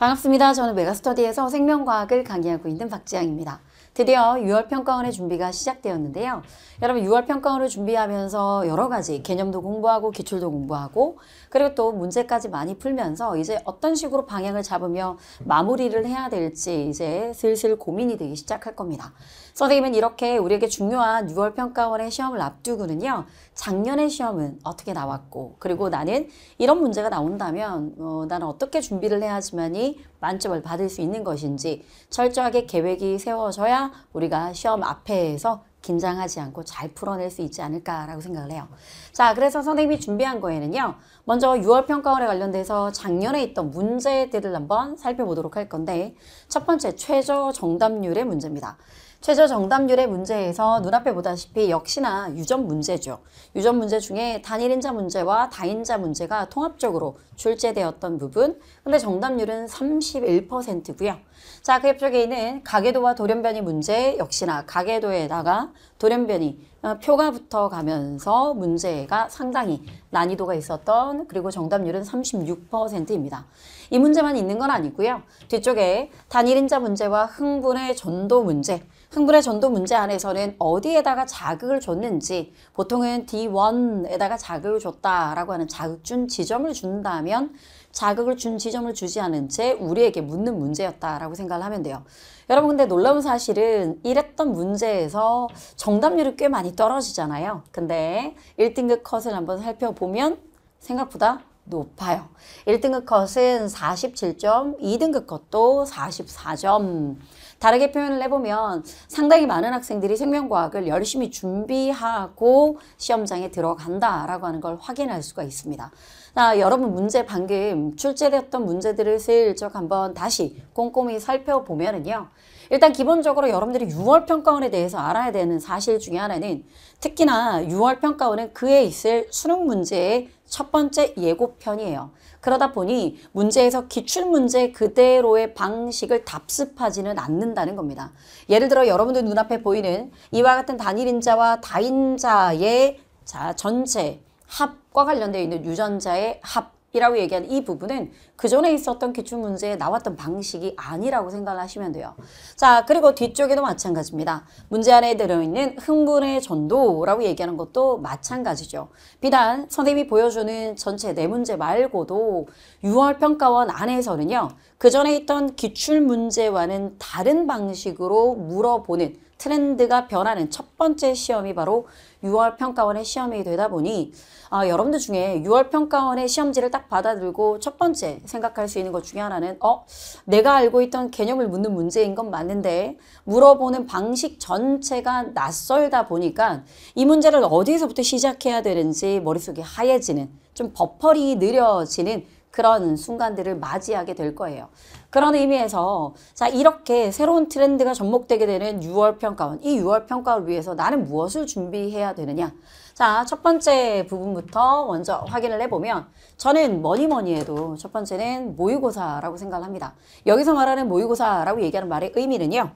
반갑습니다. 저는 메가스터디에서 생명과학을 강의하고 있는 박지향입니다. 드디어 6월 평가원의 준비가 시작되었는데요. 여러분 6월 평가원을 준비하면서 여러 가지 개념도 공부하고 기출도 공부하고 그리고 또 문제까지 많이 풀면서 이제 어떤 식으로 방향을 잡으며 마무리를 해야 될지 이제 슬슬 고민이 되기 시작할 겁니다. 선생님은 이렇게 우리에게 중요한 6월 평가원의 시험을 앞두고는요. 작년의 시험은 어떻게 나왔고 그리고 나는 이런 문제가 나온다면 어, 나는 어떻게 준비를 해야지만이 만점을 받을 수 있는 것인지 철저하게 계획이 세워져야 우리가 시험 앞에서 긴장하지 않고 잘 풀어낼 수 있지 않을까라고 생각을 해요. 자, 그래서 선생님이 준비한 거에는요. 먼저 6월 평가원에 관련돼서 작년에 있던 문제들을 한번 살펴보도록 할 건데 첫 번째 최저 정답률의 문제입니다. 최저 정답률의 문제에서 눈앞에 보다시피 역시나 유전 문제죠. 유전 문제 중에 단일인자 문제와 다인자 문제가 통합적으로 출제되었던 부분 근데 정답률은 31%고요. 자, 그 옆쪽에 있는 가계도와 돌연변이 문제 역시나 가계도에다가 돌연변이 어, 표가 붙어가면서 문제가 상당히 난이도가 있었던 그리고 정답률은 36%입니다. 이 문제만 있는 건 아니고요. 뒤쪽에 단일인자 문제와 흥분의 전도 문제 흥분의 전도 문제 안에서는 어디에다가 자극을 줬는지 보통은 D1에다가 자극을 줬다라고 하는 자극준 지점을 준다면 자극을 준 지점을 주지 않은 채 우리에게 묻는 문제였다라고 생각을 하면 돼요. 여러분 근데 놀라운 사실은 이랬던 문제에서 정답률이 꽤 많이 떨어지잖아요. 근데 1등급 컷을 한번 살펴보면 생각보다 높아요. 1등급 컷은 47점, 2등급 컷도 44점, 다르게 표현을 해보면 상당히 많은 학생들이 생명과학을 열심히 준비하고 시험장에 들어간다라고 하는 걸 확인할 수가 있습니다. 자, 여러분 문제 방금 출제되었던 문제들을 슬쩍 한번 다시 꼼꼼히 살펴보면은요. 일단 기본적으로 여러분들이 6월 평가원에 대해서 알아야 되는 사실 중에 하나는 특히나 6월 평가원은 그에 있을 수능 문제의 첫 번째 예고편이에요. 그러다 보니 문제에서 기출문제 그대로의 방식을 답습하지는 않는다는 겁니다. 예를 들어 여러분들 눈앞에 보이는 이와 같은 단일인자와 다인자의 자 전체 합과 관련되어 있는 유전자의 합이라고 얘기하는 이 부분은 그 전에 있었던 기출 문제에 나왔던 방식이 아니라고 생각하시면 돼요. 자, 그리고 뒤쪽에도 마찬가지입니다. 문제 안에 들어있는 흥분의 전도라고 얘기하는 것도 마찬가지죠. 비단 선생님이 보여주는 전체 네 문제 말고도 유월 평가원 안에서는요. 그 전에 있던 기출 문제와는 다른 방식으로 물어보는 트렌드가 변하는 첫 번째 시험이 바로 6월 평가원의 시험이 되다 보니 아, 여러분들 중에 6월 평가원의 시험지를 딱 받아들고 첫 번째 생각할 수 있는 것 중에 하나는 어? 내가 알고 있던 개념을 묻는 문제인 건 맞는데 물어보는 방식 전체가 낯설다 보니까 이 문제를 어디서부터 시작해야 되는지 머릿속이 하얘지는 좀 버퍼링이 느려지는 그런 순간들을 맞이하게 될 거예요. 그런 의미에서 자 이렇게 새로운 트렌드가 접목되게 되는 6월 평가원 이 6월 평가를 위해서 나는 무엇을 준비해야 되느냐 자, 첫 번째 부분부터 먼저 확인을 해보면 저는 뭐니 뭐니 해도 첫 번째는 모의고사라고 생각을 합니다. 여기서 말하는 모의고사라고 얘기하는 말의 의미는요.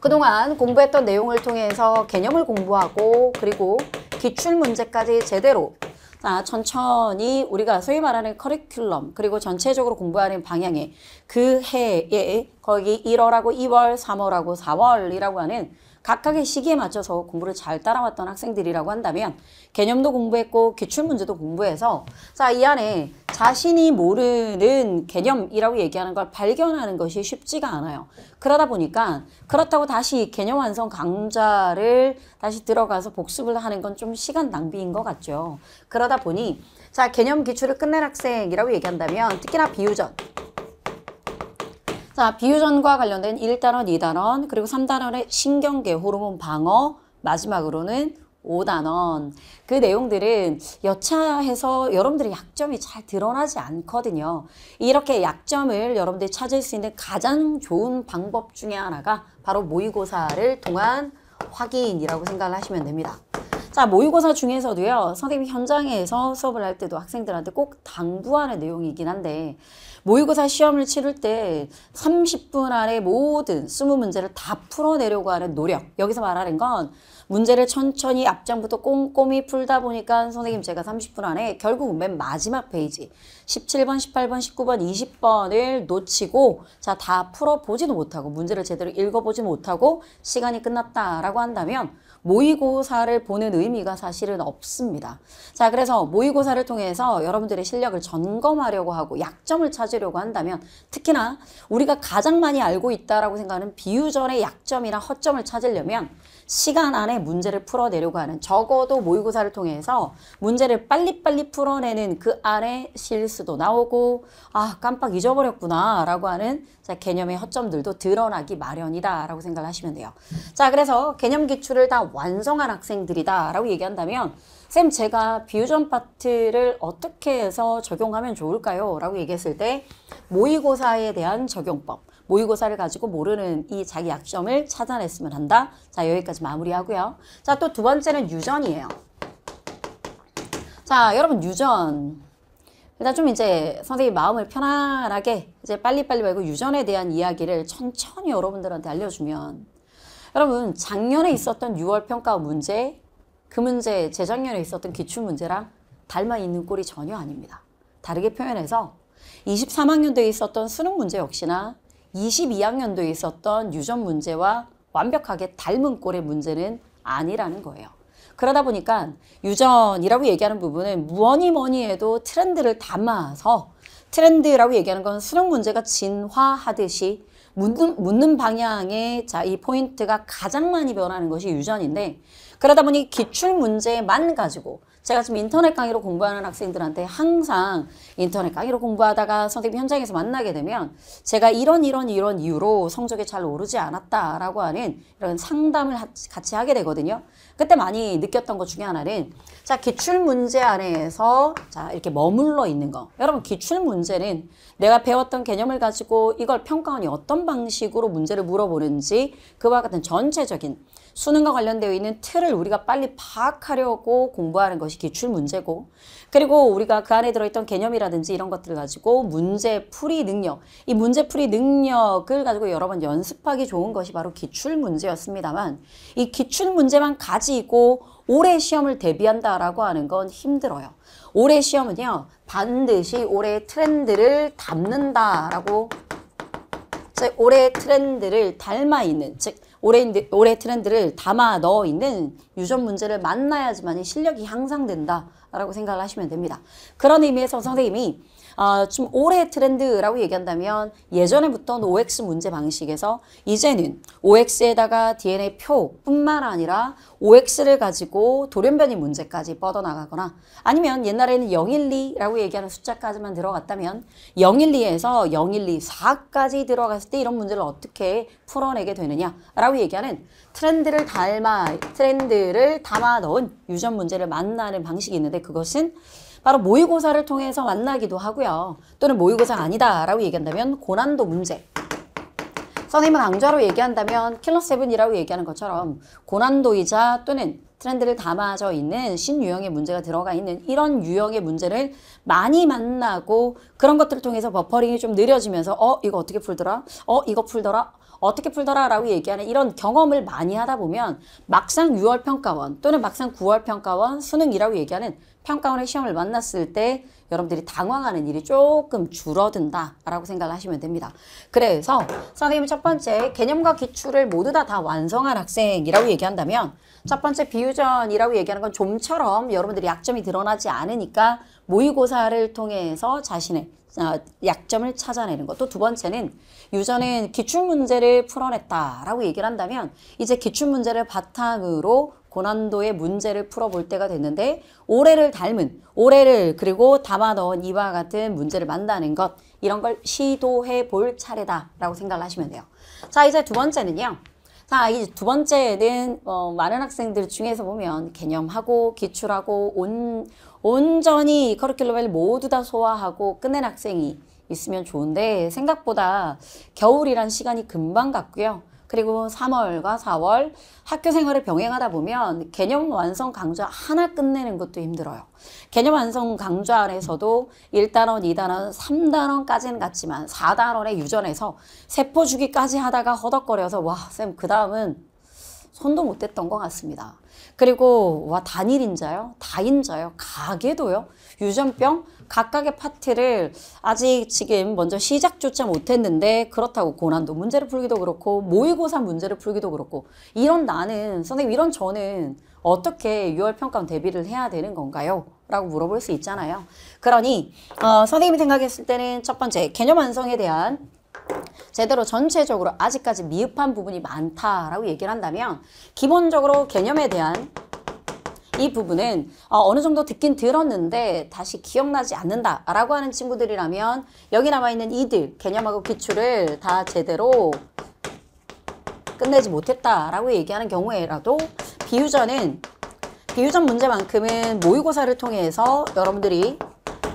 그동안 공부했던 내용을 통해서 개념을 공부하고 그리고 기출문제까지 제대로 자, 천천히 우리가 소위 말하는 커리큘럼 그리고 전체적으로 공부하는 방향에 그 해에 거기 1월하고 2월, 3월하고 4월이라고 하는 각각의 시기에 맞춰서 공부를 잘 따라왔던 학생들이라고 한다면 개념도 공부했고 기출 문제도 공부해서 자 이 안에 자신이 모르는 개념이라고 얘기하는 걸 발견하는 것이 쉽지가 않아요. 그러다 보니까 그렇다고 다시 개념 완성 강좌를 다시 들어가서 복습을 하는 건 좀 시간 낭비인 것 같죠. 그러다 보니 자 개념 기출을 끝낸 학생이라고 얘기한다면 특히나 비유전 자, 비유전과 관련된 1단원, 2단원, 그리고 3단원의 신경계, 호르몬 방어, 마지막으로는 5단원. 그 내용들은 여차해서 여러분들의 약점이 잘 드러나지 않거든요. 이렇게 약점을 여러분들이 찾을 수 있는 가장 좋은 방법 중에 하나가 바로 모의고사를 통한 확인이라고 생각을 하시면 됩니다. 자 모의고사 중에서도요 선생님이 현장에서 수업을 할 때도 학생들한테 꼭 당부하는 내용이긴 한데 모의고사 시험을 치를 때 30분 안에 모든 20문제를 다 풀어내려고 하는 노력 여기서 말하는 건 문제를 천천히 앞장부터 꼼꼼히 풀다 보니까 선생님 제가 30분 안에 결국 맨 마지막 페이지 17번, 18번, 19번, 20번을 놓치고 자 다 풀어보지도 못하고 문제를 제대로 읽어보지 못하고 시간이 끝났다라고 한다면 모의고사를 보는 의미가 사실은 없습니다. 자 그래서 모의고사를 통해서 여러분들의 실력을 점검하려고 하고 약점을 찾으려고 한다면 특히나 우리가 가장 많이 알고 있다라고 생각하는 비유전의 약점이나 허점을 찾으려면 시간 안에 문제를 풀어내려고 하는 적어도 모의고사를 통해서 문제를 빨리빨리 풀어내는 그 안에 실수도 나오고 아 깜빡 잊어버렸구나 라고 하는 자, 개념의 허점들도 드러나기 마련이다 라고 생각을 하시면 돼요. 자 그래서 개념 기출을 다 완성한 학생들이다 라고 얘기한다면 쌤 제가 비유전 파트를 어떻게 해서 적용하면 좋을까요? 라고 얘기했을 때 모의고사에 대한 적용법 모의고사를 가지고 모르는 이 자기 약점을 찾아냈으면 한다. 자 여기까지 마무리하고요. 자 또 두 번째는 유전이에요. 자 여러분 유전 일단 좀 이제 선생님 마음을 편안하게 이제 빨리빨리 말고 유전에 대한 이야기를 천천히 여러분들한테 알려주면 여러분 작년에 있었던 6월 평가 문제 그 문제 재작년에 있었던 기출문제랑 닮아 있는 꼴이 전혀 아닙니다. 다르게 표현해서 23학년도에 있었던 수능 문제 역시나 22학년도에 있었던 유전 문제와 완벽하게 닮은 꼴의 문제는 아니라는 거예요. 그러다 보니까 유전이라고 얘기하는 부분은 무언이 뭐니 해도 트렌드를 담아서 트렌드라고 얘기하는 건 수능 문제가 진화하듯이 묻는, 묻는 방향의 자, 이 포인트가 가장 많이 변하는 것이 유전인데 그러다 보니 기출 문제만 가지고 제가 지금 인터넷 강의로 공부하는 학생들한테 항상 인터넷 강의로 공부하다가 선생님 현장에서 만나게 되면 제가 이런 이런 이런 이유로 성적이 잘 오르지 않았다라고 하는 이런 상담을 같이 하게 되거든요. 그때 많이 느꼈던 것 중에 하나는 자 기출 문제 안에서 자 이렇게 머물러 있는 거. 여러분 기출 문제는 내가 배웠던 개념을 가지고 이걸 평가원이 어떤 방식으로 문제를 물어보는지 그와 같은 전체적인 수능과 관련되어 있는 틀을 우리가 빨리 파악하려고 공부하는 것이 기출 문제고 그리고 우리가 그 안에 들어있던 개념이라든지 이런 것들을 가지고 문제 풀이 능력 이 문제 풀이 능력을 가지고 여러 번 연습하기 좋은 것이 바로 기출 문제였습니다만 이 기출 문제만 가지고 올해 시험을 대비한다라고 하는 건 힘들어요. 올해 시험은요 반드시 올해 트렌드를 담는다라고 즉올해 트렌드를 닮아 있는 즉 올해, 올해 트렌드를 담아 넣어 있는 유전 문제를 만나야지만 실력이 향상된다라고 생각을 하시면 됩니다. 그런 의미에서 선생님이 어, 좀 올해 트렌드라고 얘기한다면 예전에부터는 OX 문제 방식에서 이제는 OX에다가 DNA 표뿐만 아니라 OX를 가지고 돌연변이 문제까지 뻗어나가거나 아니면 옛날에는 012라고 얘기하는 숫자까지만 들어갔다면 012에서 0124까지 들어갔을 때 이런 문제를 어떻게 풀어내게 되느냐라고 얘기하는 트렌드를 닮아 트렌드를 담아 넣은 유전 문제를 만나는 방식이 있는데 그것은 바로 모의고사를 통해서 만나기도 하고요. 또는 모의고사가 아니다라고 얘기한다면 고난도 문제. 선생님은 강좌로 얘기한다면 킬러세븐이라고 얘기하는 것처럼 고난도이자 또는 트렌드를 담아져 있는 신유형의 문제가 들어가 있는 이런 유형의 문제를 많이 만나고 그런 것들을 통해서 버퍼링이 좀 느려지면서 어 이거 어떻게 풀더라? 어 이거 풀더라? 어떻게 풀더라라고 얘기하는 이런 경험을 많이 하다 보면 막상 6월 평가원 또는 막상 9월 평가원 수능이라고 얘기하는 평가원의 시험을 만났을 때 여러분들이 당황하는 일이 조금 줄어든다라고 생각하시면 됩니다. 그래서 선생님이 첫 번째 개념과 기출을 모두 다 다 완성한 학생이라고 얘기한다면 첫 번째 비유전이라고 얘기하는 건 좀처럼 여러분들이 약점이 드러나지 않으니까 모의고사를 통해서 자신의 어, 약점을 찾아내는 것. 또두 번째는 유전은 기출 문제를 풀어냈다라고 얘기를 한다면 이제 기출 문제를 바탕으로 고난도의 문제를 풀어볼 때가 됐는데 올해를 닮은 올해를 그리고 담아 넣은 이와 같은 문제를 만다는 것 이런 걸 시도해 볼 차례다라고 생각을 하시면 돼요. 자 이제 두 번째는요. 자, 이제두 번째는 어, 많은 학생들 중에서 보면 개념하고 기출하고 온 온전히 커리큘럼을 모두 다 소화하고 끝낸 학생이 있으면 좋은데 생각보다 겨울이란 시간이 금방 갔고요. 그리고 3월과 4월 학교 생활을 병행하다 보면 개념 완성 강좌 하나 끝내는 것도 힘들어요. 개념 완성 강좌 안에서도 1단원, 2단원, 3단원까지는 갔지만 4단원에 유전해서 세포 주기까지 하다가 허덕거려서 와, 쌤, 그 다음은 손도 못 댔던 것 같습니다. 그리고 와 단일인자요, 다인자요, 가게도요, 유전병 각각의 파트를 아직 지금 먼저 시작조차 못했는데 그렇다고 고난도 문제를 풀기도 그렇고 모의고사 문제를 풀기도 그렇고 이런 나는 선생님 이런 저는 어떻게 6월 평가원 대비를 해야 되는 건가요? 라고 물어볼 수 있잖아요. 그러니 어, 선생님이 생각했을 때는 첫 번째 개념 완성에 대한 제대로 전체적으로 아직까지 미흡한 부분이 많다라고 얘기를 한다면 기본적으로 개념에 대한 이 부분은 어, 어느 정도 듣긴 들었는데 다시 기억나지 않는다라고 하는 친구들이라면 여기 남아있는 이들, 개념하고 기출을 다 제대로 끝내지 못했다라고 얘기하는 경우에라도 비유전은 비유전 문제만큼은 모의고사를 통해서 여러분들이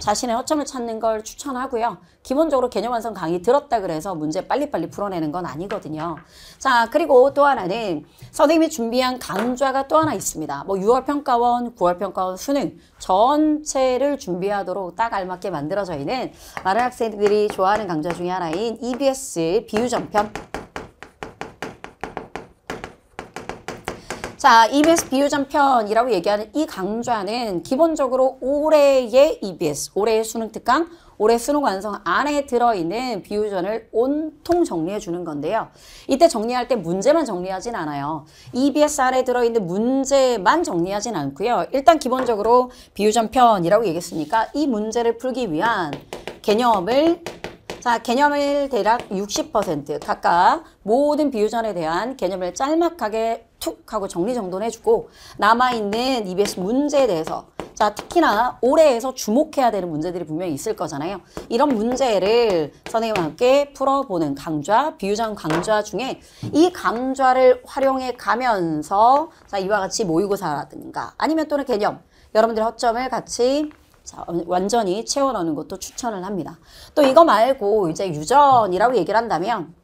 자신의 허점을 찾는 걸 추천하고요. 기본적으로 개념 완성 강의 들었다 그래서 문제 빨리빨리 풀어내는 건 아니거든요. 자, 그리고 또 하나는 선생님이 준비한 강좌가 또 하나 있습니다. 뭐 6월 평가원, 9월 평가원 수능 전체를 준비하도록 딱 알맞게 만들어져 있는 많은 학생들이 좋아하는 강좌 중에 하나인 EBS 비유전편 자, EBS 비유전편이라고 얘기하는 이 강좌는 기본적으로 올해의 EBS, 올해의 수능 특강, 올해 수능 완성 안에 들어있는 비유전을 온통 정리해 주는 건데요. 이때 정리할 때 문제만 정리하진 않아요. EBS 안에 들어있는 문제만 정리하진 않고요. 일단 기본적으로 비유전편이라고 얘기했으니까 이 문제를 풀기 위한 개념을 자, 개념을 대략 60% 각각 모든 비유전에 대한 개념을 짤막하게 툭 하고 정리정돈해주고 남아있는 EBS 문제에 대해서 자 특히나 올해에서 주목해야 되는 문제들이 분명히 있을 거잖아요. 이런 문제를 선생님과 함께 풀어보는 강좌, 비유전 강좌 중에 이 강좌를 활용해 가면서 자 이와 같이 모의고사라든가 아니면 또는 개념, 여러분들의 허점을 같이 자, 완전히 채워넣는 것도 추천을 합니다. 또 이거 말고 이제 유전이라고 얘기를 한다면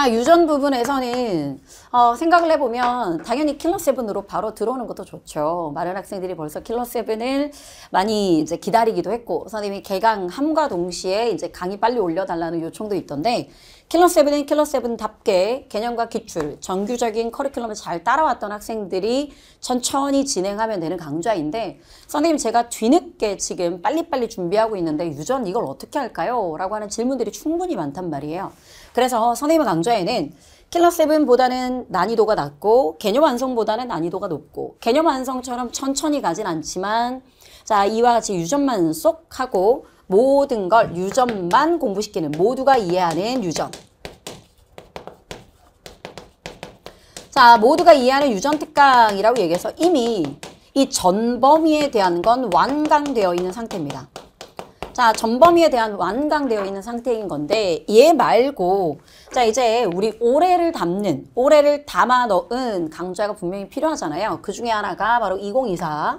아, 유전 부분에서는 어, 생각을 해보면 당연히 킬러세븐으로 바로 들어오는 것도 좋죠. 많은 학생들이 벌써 킬러세븐을 많이 이제 기다리기도 했고 선생님이 개강함과 동시에 이제 강의 빨리 올려달라는 요청도 있던데 킬러세븐은킬러세븐답게 개념과 기출, 정규적인 커리큘럼을 잘 따라왔던 학생들이 천천히 진행하면 되는 강좌인데 선생님 제가 뒤늦게 지금 빨리빨리 준비하고 있는데 유전 이걸 어떻게 할까요? 라고 하는 질문들이 충분히 많단 말이에요. 그래서 선생님의 강좌에는 킬러 세븐보다는 난이도가 낮고 개념 완성보다는 난이도가 높고 개념 완성처럼 천천히 가진 않지만 자 이와 같이 유전만 쏙 하고 모든 걸 유전만 공부시키는 모두가 이해하는 유전 자 모두가 이해하는 유전 특강이라고 얘기해서 이미 이 전범위에 대한 건 완강되어 있는 상태입니다. 자 전범위에 대한 완강되어 있는 상태인 건데 얘 말고 자 이제 우리 올해를 담는 올해를 담아 넣은 강좌가 분명히 필요하잖아요. 그 중에 하나가 바로 2024.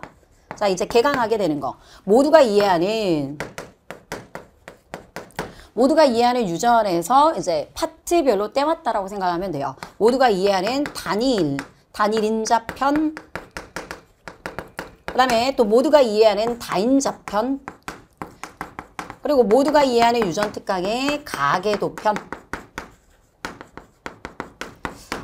자 이제 개강하게 되는 거. 모두가 이해하는 모두가 이해하는 유전에서 이제 파트별로 떼왔다라고 생각하면 돼요. 모두가 이해하는 단일, 단일 인자편, 그 다음에 또 모두가 이해하는 다인자편, 그리고 모두가 이해하는 유전특강의 가계도편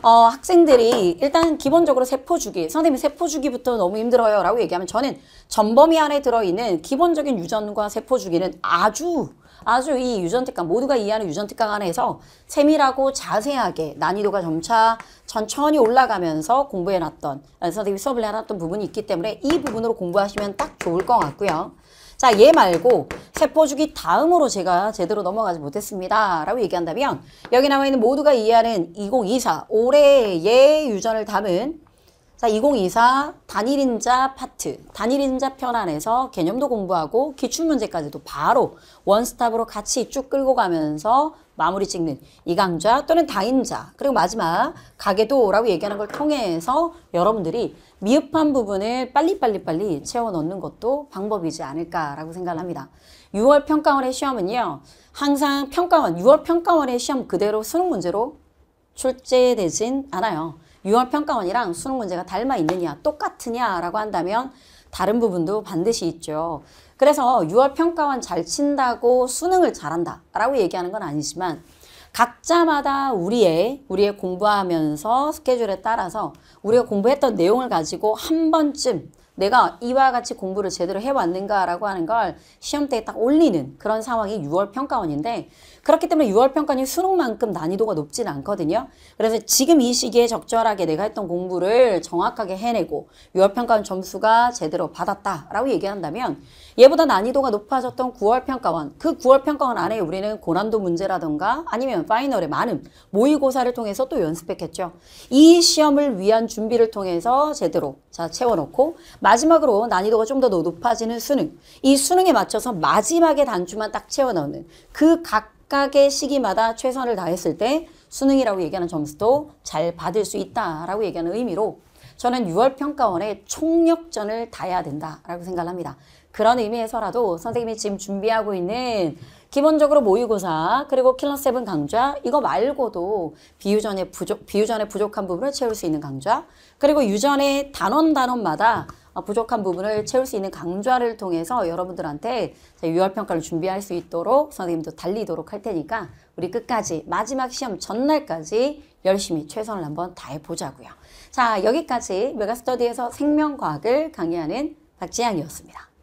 어, 학생들이 일단 기본적으로 세포주기 선생님 세포주기부터 너무 힘들어요 라고 얘기하면 저는 전범위 안에 들어있는 기본적인 유전과 세포주기는 아주 아주 이 유전특강 모두가 이해하는 유전특강 안에서 세밀하고 자세하게 난이도가 점차 천천히 올라가면서 공부해놨던 선생님이 수업을 해놨던 부분이 있기 때문에 이 부분으로 공부하시면 딱 좋을 것 같고요. 자, 얘 말고 세포주기 다음으로 제가 제대로 넘어가지 못했습니다. 라고 얘기한다면 여기 나와 있는 모두가 이해하는 2024 올해의 유전을 담은 자, 2024 단일인자 파트, 단일인자 편 안에서 개념도 공부하고 기출문제까지도 바로 원스톱으로 같이 쭉 끌고 가면서 마무리 찍는 이강좌 또는 다인자 그리고 마지막 가계도라고 얘기하는 걸 통해서 여러분들이 미흡한 부분을 빨리빨리빨리 채워 넣는 것도 방법이지 않을까라고 생각 합니다. 6월 평가원의 시험은요. 항상 평가원, 6월 평가원의 시험 그대로 수능 문제로 출제되진 않아요. 유월평가원이랑 수능 문제가 닮아 있느냐 똑같으냐라고 한다면 다른 부분도 반드시 있죠. 그래서 6월 평가원 잘 친다고 수능을 잘한다 라고 얘기하는 건 아니지만 각자마다 우리의 우리의 공부하면서 스케줄에 따라서 우리가 공부했던 내용을 가지고 한 번쯤 내가 이와 같이 공부를 제대로 해왔는가라고 하는 걸 시험 때 딱 올리는 그런 상황이 6월 평가원인데 그렇기 때문에 6월 평가는 수능만큼 난이도가 높진 않거든요. 그래서 지금 이 시기에 적절하게 내가 했던 공부를 정확하게 해내고 6월 평가는 점수가 제대로 받았다라고 얘기한다면 얘보다 난이도가 높아졌던 9월 평가원 그 9월 평가원 안에 우리는 고난도 문제라던가 아니면 파이널에 많은 모의고사를 통해서 또 연습했겠죠. 이 시험을 위한 준비를 통해서 제대로 자 채워놓고 마지막으로 난이도가 좀 더 높아지는 수능 이 수능에 맞춰서 마지막에 단추만 딱 채워넣는 그각 각각의 시기마다 최선을 다했을 때 수능이라고 얘기하는 점수도 잘 받을 수 있다라고 얘기하는 의미로 저는 6월 평가원의 총력전을 다해야 된다라고 생각을 합니다. 그런 의미에서라도 선생님이 지금 준비하고 있는 기본적으로 모의고사 그리고 킬러 세븐 강좌 이거 말고도 비유전의 부족 비유전의 부족한 부분을 채울 수 있는 강좌 그리고 유전의 단원 단원마다 어, 부족한 부분을 채울 수 있는 강좌를 통해서 여러분들한테 유월평가를 준비할 수 있도록 선생님도 달리도록 할 테니까 우리 끝까지 마지막 시험 전날까지 열심히 최선을 한번 다해보자고요. 자 여기까지 메가스터디에서 생명과학을 강의하는 박지양이었습니다.